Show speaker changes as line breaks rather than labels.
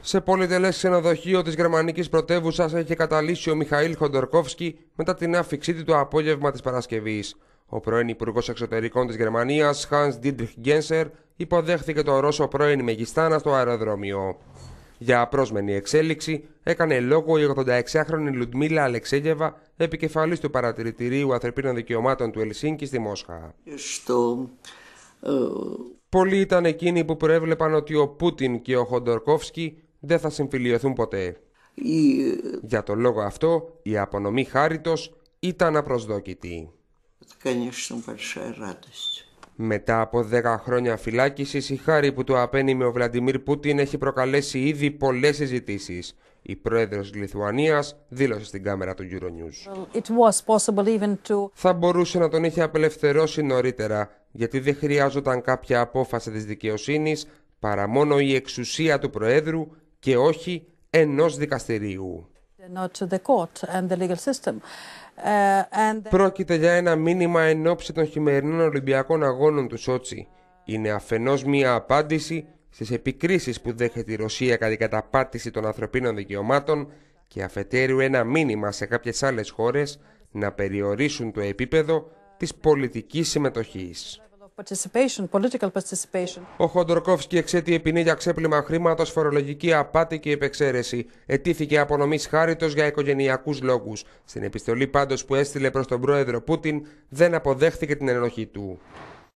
Σε πολυτελές ξενοδοχείο της γερμανικής πρωτεύουσα έχει καταλήξει ο Μιχαήλ Χοντορκόφσκι μετά την άφηξή του το απόγευμα της Παρασκευής. Ο πρώην Υπουργός Εξωτερικών της Γερμανίας, Hans Dietrich Γκένσερ, υποδέχθηκε τον Ρώσο πρώην Μεγιστάνα στο αεροδρόμιο. Για απρόσμενη εξέλιξη έκανε λόγο η 86χρονη Λουτμίλα Αλεξέγεβα, επικεφαλής του Παρατηρητηρίου Ανθρωπίνων Δικαιωμάτων του Ελσίνκη στη Μόσχα. Πολλοί ήταν εκείνοι που προέβλεπαν ότι ο Πούτιν και ο Χοντορκόφσκι δεν θα συμφιλειωθούν ποτέ. Για τον λόγο αυτό η απονομή χάριτος ήταν απροσδόκητη. Конечно, большая радость. Μετά από 10 χρόνια φυλάκισης, η χάρη που του απένιμε ο Βλαντιμίρ Πούτιν έχει προκαλέσει ήδη πολλές συζητήσεις. Η πρόεδρος τη Λιθουανίας δήλωσε στην κάμερα του Euronews. Θα μπορούσε να τον είχε απελευθερώσει νωρίτερα, γιατί δεν χρειάζονταν κάποια απόφαση της δικαιοσύνης παρά μόνο η εξουσία του Προέδρου και όχι ενός δικαστηρίου. Πρόκειται για ένα μήνυμα εν ώψη των χειμερινών Ολυμπιακών Αγώνων του Σότσι. Είναι αφενός μία απάντηση στις επικρίσεις που δέχεται η Ρωσία κατά την καταπάτηση των ανθρωπίνων δικαιωμάτων και αφετέρου ένα μήνυμα σε κάποιες άλλες χώρες να περιορίσουν το επίπεδο της πολιτικής συμμετοχής. Ο Χοντορκόφσκι ποινή για ξέπλυμα χρήματος, φορολογική απάτη και επεξαίρεση. Ετήθηκε απονομής χάριτος για οικογενειακούς λόγους. Στην επιστολή πάντως που έστειλε προς τον πρόεδρο Πούτιν, δεν αποδέχθηκε την ενοχή του.